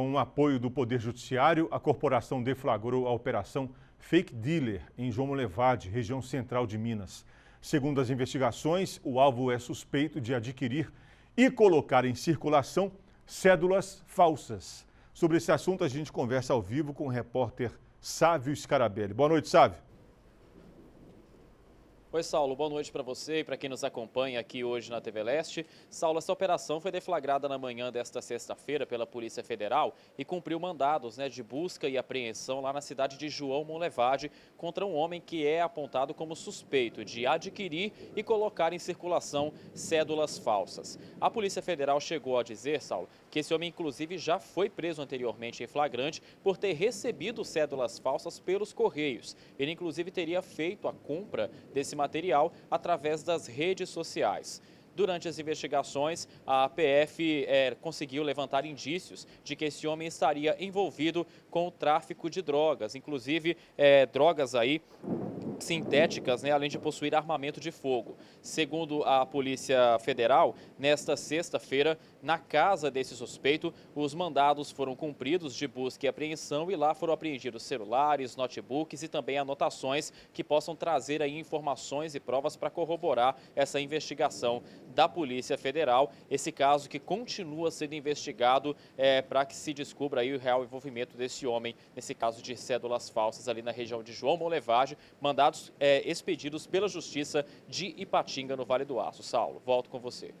Com o apoio do Poder Judiciário, a corporação deflagrou a operação Fake Dealer em João Levade, região central de Minas. Segundo as investigações, o alvo é suspeito de adquirir e colocar em circulação cédulas falsas. Sobre esse assunto, a gente conversa ao vivo com o repórter Sávio Scarabelli. Boa noite, Sávio. Oi, Saulo, boa noite para você e para quem nos acompanha aqui hoje na TV Leste. Saulo, essa operação foi deflagrada na manhã desta sexta-feira pela Polícia Federal e cumpriu mandados né, de busca e apreensão lá na cidade de João Monlevade contra um homem que é apontado como suspeito de adquirir e colocar em circulação cédulas falsas. A Polícia Federal chegou a dizer, Saulo, que esse homem inclusive já foi preso anteriormente em flagrante por ter recebido cédulas falsas pelos Correios. Ele inclusive teria feito a compra desse material material através das redes sociais. Durante as investigações, a PF é, conseguiu levantar indícios de que esse homem estaria envolvido com o tráfico de drogas, inclusive é, drogas aí sintéticas, né, além de possuir armamento de fogo. Segundo a Polícia Federal, nesta sexta-feira, na casa desse suspeito, os mandados foram cumpridos de busca e apreensão e lá foram apreendidos celulares, notebooks e também anotações que possam trazer aí informações e provas para corroborar essa investigação da Polícia Federal. Esse caso que continua sendo investigado é, para que se descubra aí o real envolvimento desse homem nesse caso de cédulas falsas ali na região de João Molevage. Mandado mandados é, eh, expedidos pela Justiça de Ipatinga, no Vale do Aço. Saulo, volto com você.